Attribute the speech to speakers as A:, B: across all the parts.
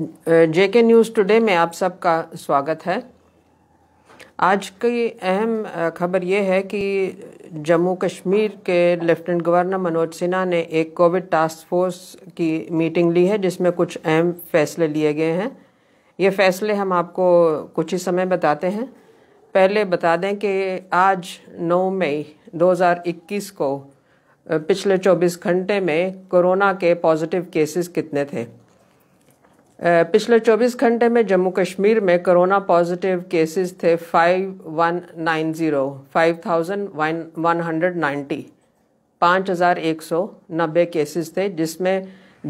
A: जेके news today में आप सबका स्वागत है आज की अहम खबर यह है कि जम्मू कश्मीर के लेफ्टिनेंट गवर्नर मनोज सिन्हा ने एक कोविड टास्क फोर्स की मीटिंग ली है जिसमें कुछ अहम फैसले लिए गए हैं ये फैसले हम आपको कुछ ही समय बताते हैं पहले बता दें कि आज 9 मई 2021 को पिछले 24 घंटे में कोरोना के पॉजिटिव केसेस कितने थे पिछले 24 घंटे में जम्मू कश्मीर में कोरोना पॉजिटिव केसेस थे 5190 5190 नब्बे केसेस थे जिसमें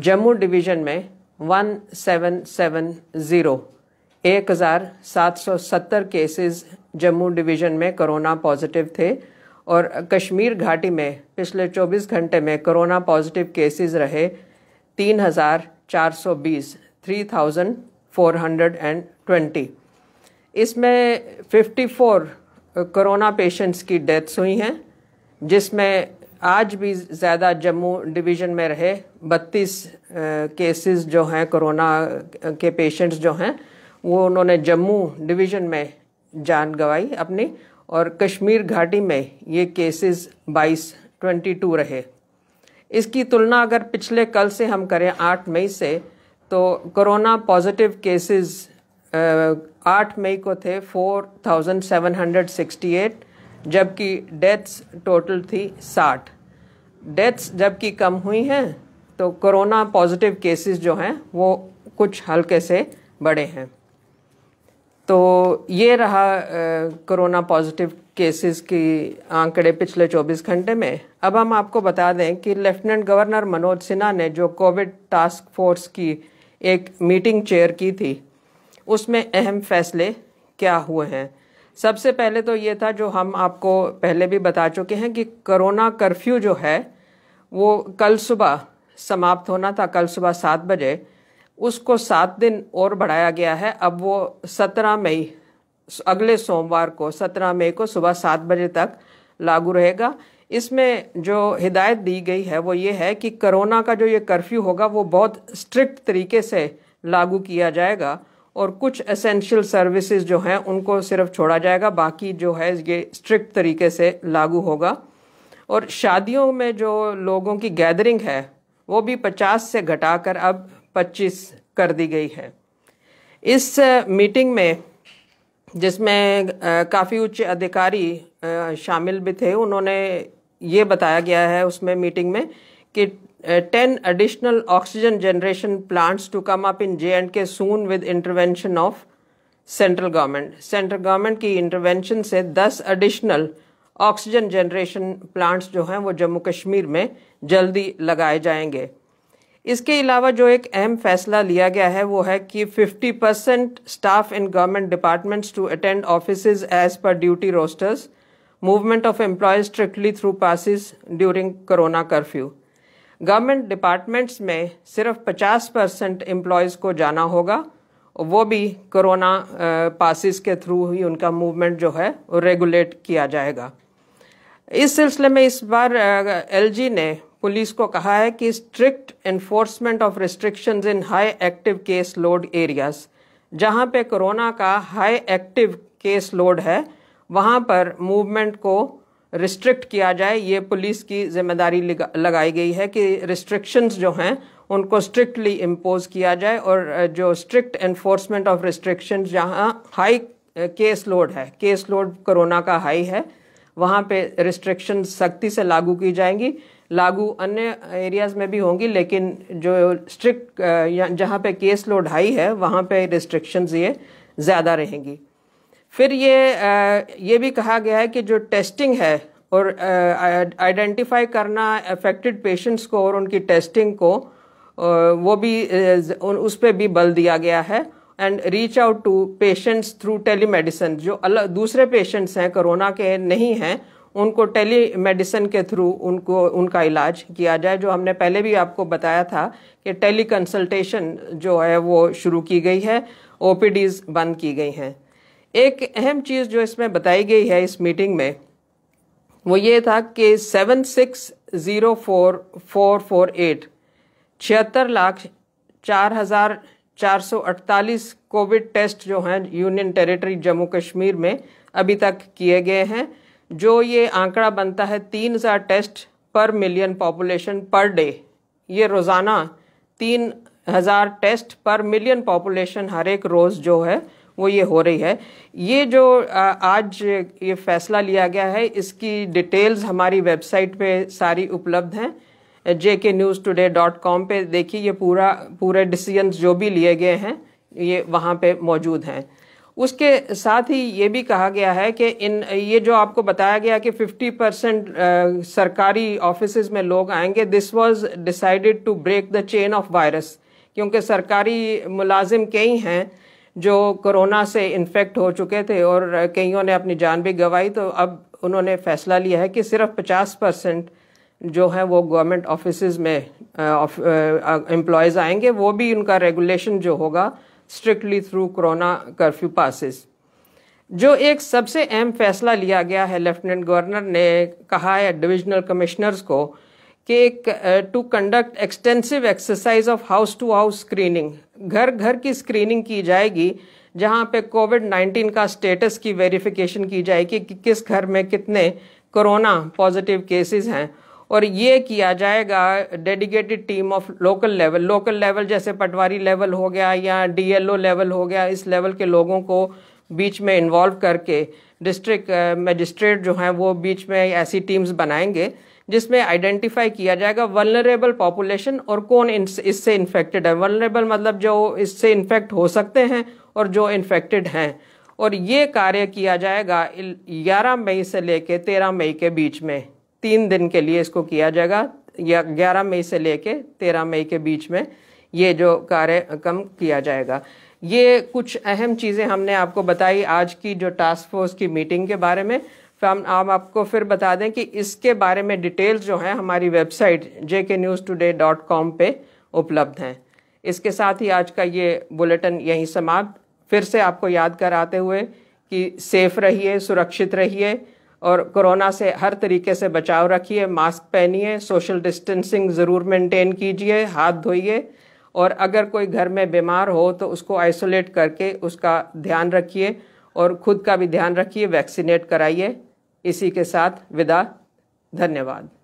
A: जम्मू डिवीज़न में सौ 1770 केसेस जम्मू डिवीज़न में कोरोना पॉजिटिव थे और कश्मीर घाटी में पिछले 24 घंटे में कोरोना पॉजिटिव केसेस रहे 3420 three thousand four hundred and twenty इसमें फिफ्टी फोर कोरोना पेशेंट्स की डेथ्स हुई हैं जिसमें आज भी ज़्यादा जम्मू डिवीज़न में रहे बत्तीस केसेस जो हैं कोरोना के पेशेंट्स जो हैं वो उन्होंने जम्मू डिवीज़न में जान गंवाई अपनी और कश्मीर घाटी में ये केसेस 22 22 रहे इसकी तुलना अगर पिछले कल से हम करें 8 मई से तो कोरोना पॉजिटिव केसेस आठ मई को थे 4,768 जबकि डेथ्स टोटल थी 60 डेथ्स जबकि कम हुई हैं तो कोरोना पॉजिटिव केसेस जो हैं वो कुछ हल्के से बढ़े हैं तो ये रहा कोरोना पॉजिटिव केसेस की आंकड़े पिछले 24 घंटे में अब हम आपको बता दें कि लेफ्टिनेंट गवर्नर मनोज सिन्हा ने जो कोविड टास्क फोर्स की एक मीटिंग चेयर की थी उसमें अहम फैसले क्या हुए हैं सबसे पहले तो ये था जो हम आपको पहले भी बता चुके हैं कि कोरोना कर्फ्यू जो है वो कल सुबह समाप्त होना था कल सुबह सात बजे उसको सात दिन और बढ़ाया गया है अब वो सत्रह मई अगले सोमवार को सत्रह मई को सुबह सात बजे तक लागू रहेगा इसमें जो हिदायत दी गई है वो ये है कि कोरोना का जो ये कर्फ्यू होगा वो बहुत स्ट्रिक्ट तरीके से लागू किया जाएगा और कुछ एसेंशियल सर्विसेज जो हैं उनको सिर्फ छोड़ा जाएगा बाकी जो है ये स्ट्रिक्ट तरीके से लागू होगा और शादियों में जो लोगों की गैदरिंग है वो भी 50 से घटाकर अब 25 कर दी गई है इस मीटिंग में जिसमें काफ़ी उच्च अधिकारी शामिल भी थे उन्होंने ये बताया गया है उसमें मीटिंग में कि ten additional oxygen generation plants to come up in J and K soon with intervention of central government central government की इंटरवेंशन से दस एडिशनल ऑक्सीजन जनरेशन प्लांट्स जो हैं वो जम्मू कश्मीर में जल्दी लगाए जाएंगे इसके अलावा जो एक अहम फैसला लिया गया है वो है कि 50 percent staff in government departments to attend office as per duty rosters movement of employees strictly through passes during corona curfew government departments में सिर्फ 50 परसेंट एम्प्लॉयज़ को जाना होगा वो भी करोना पासिस के थ्रू ही उनका मूवमेंट जो है रेगुलेट किया जाएगा इस सिलसिले में इस बार एलजी ने पुलिस को कहा है कि strict enforcement of restriction in high active case load areas जहाँ पे कोरोना का हाई एक्टिव केस लोड है वहाँ पर मूवमेंट को रिस्ट्रिक्ट किया जाए ये पुलिस की जिम्मेदारी लगाई गई है कि रिस्ट्रिक्शंस जो हैं उनको स्ट्रिक्टली इम्पोज किया जाए और जो स्ट्रिक्ट एनफोर्समेंट ऑफ रिस्ट्रिक्शन जहाँ हाई केस लोड है केस लोड कोरोना का हाई है वहाँ पे रिस्ट्रिक्शन सख्ती से लागू की जाएंगी लागू अन्य एरियाज़ में भी होंगी लेकिन जो स्ट्रिक्ट जहाँ पे केस लोड हाई है वहाँ पे रिस्ट्रिक्शंस ये ज़्यादा रहेंगी फिर ये ये भी कहा गया है कि जो टेस्टिंग है और आइडेंटिफाई करना अफेक्टेड पेशेंट्स को और उनकी टेस्टिंग को वो भी उस पर भी बल दिया गया है and reach out to patients through telemedicine जो अलग दूसरे पेशेंट्स हैं कोरोना के नहीं हैं उनको टेली मेडिसिन के थ्रू उनको उनका इलाज किया जाए जो हमने पहले भी आपको बताया था कि टेली कंसल्टेशन जो है वो शुरू की गई है ओ बंद की गई हैं एक अहम चीज़ जो इसमें बताई गई है इस मीटिंग में वो ये था कि seven six zero four four four eight छिहत्तर लाख चार हज़ार चार सौ अड़तालीस कोविड टेस्ट जो हैं यूनियन टेरिटरी जम्मू कश्मीर में अभी तक किए गए हैं जो ये आंकड़ा बनता है तीन हज़ार टेस्ट पर मिलियन पॉपुलेशन पर डे ये रोज़ाना तीन हज़ार टेस्ट पर मिलियन पॉपुलेशन हर एक रोज़ जो है वो ये हो रही है ये जो आज ये फैसला लिया गया है इसकी डिटेल्स हमारी वेबसाइट पे सारी उपलब्ध हैं जे के न्यूज़ टुडे डॉट कॉम पर देखिए ये पूरा पूरे डिसीजन जो भी लिए गए हैं ये वहाँ पे मौजूद हैं उसके साथ ही ये भी कहा गया है कि इन ये जो आपको बताया गया कि 50 परसेंट सरकारी ऑफिस में लोग आएंगे this was decided to break the chain of virus क्योंकि सरकारी मुलाजिम कई हैं जो कोरोना से इन्फेक्ट हो चुके थे और कईयों ने अपनी जान भी गंवाई तो अब उन्होंने फैसला लिया है कि सिर्फ 50 परसेंट जो है वो गवर्नमेंट ऑफिस में एम्प्लॉयज़ आएंगे वो भी उनका रेगुलेशन जो होगा strictly through corona curfew passes जो एक सबसे अहम फैसला लिया गया है लेफ्टिनेंट गवर्नर ने कहा है डिविजनल कमिश्नर्स को कि to conduct extensive exercise of house to house screening घर घर की स्क्रीनिंग की जाएगी जहां पे कोविड 19 का स्टेटस की वेरिफिकेशन की जाएगी कि किस घर में कितने कोरोना पॉजिटिव केसेस हैं और ये किया जाएगा dedicated team of local level local level जैसे पटवारी लेवल हो गया या डीएलओ लेवल हो गया इस लेवल के लोगों को बीच में इन्वॉल्व करके डिस्ट्रिक्ट मजिस्ट्रेट जो हैं वो बीच में ऐसी टीम्स बनाएंगे जिसमें आइडेंटिफाई किया जाएगा वनरेबल पॉपुलेशन और कौन इससे इन्फेक्टेड है वनरेबल मतलब जो इससे इन्फेक्ट हो सकते हैं और जो इन्फेक्टेड हैं और ये कार्य किया जाएगा ग्यारह मई से लेके तेरह मई के बीच में तीन दिन के लिए इसको किया जाएगा या ग्यारह मई से लेके तेरह मई के बीच में ये जो कार्य कम किया जाएगा ये कुछ अहम चीज़ें हमने आपको बताई आज की जो टास्क फोर्स की मीटिंग के बारे में फिर तो हम आप आपको फिर बता दें कि इसके बारे में डिटेल्स जो हैं हमारी वेबसाइट जे के न्यूज़ टूडे डॉट कॉम पर उपलब्ध हैं इसके साथ ही आज का ये बुलेटिन यहीं समाप्त फिर से आपको याद कराते हुए कि सेफ रहिए सुरक्षित रहिए और कोरोना से हर तरीके से बचाव रखिए मास्क पहनिए सोशल डिस्टेंसिंग ज़रूर मेंटेन कीजिए हाथ धोइए और अगर कोई घर में बीमार हो तो उसको आइसोलेट करके उसका ध्यान रखिए और खुद का भी ध्यान रखिए वैक्सीनेट कराइए इसी के साथ विदा धन्यवाद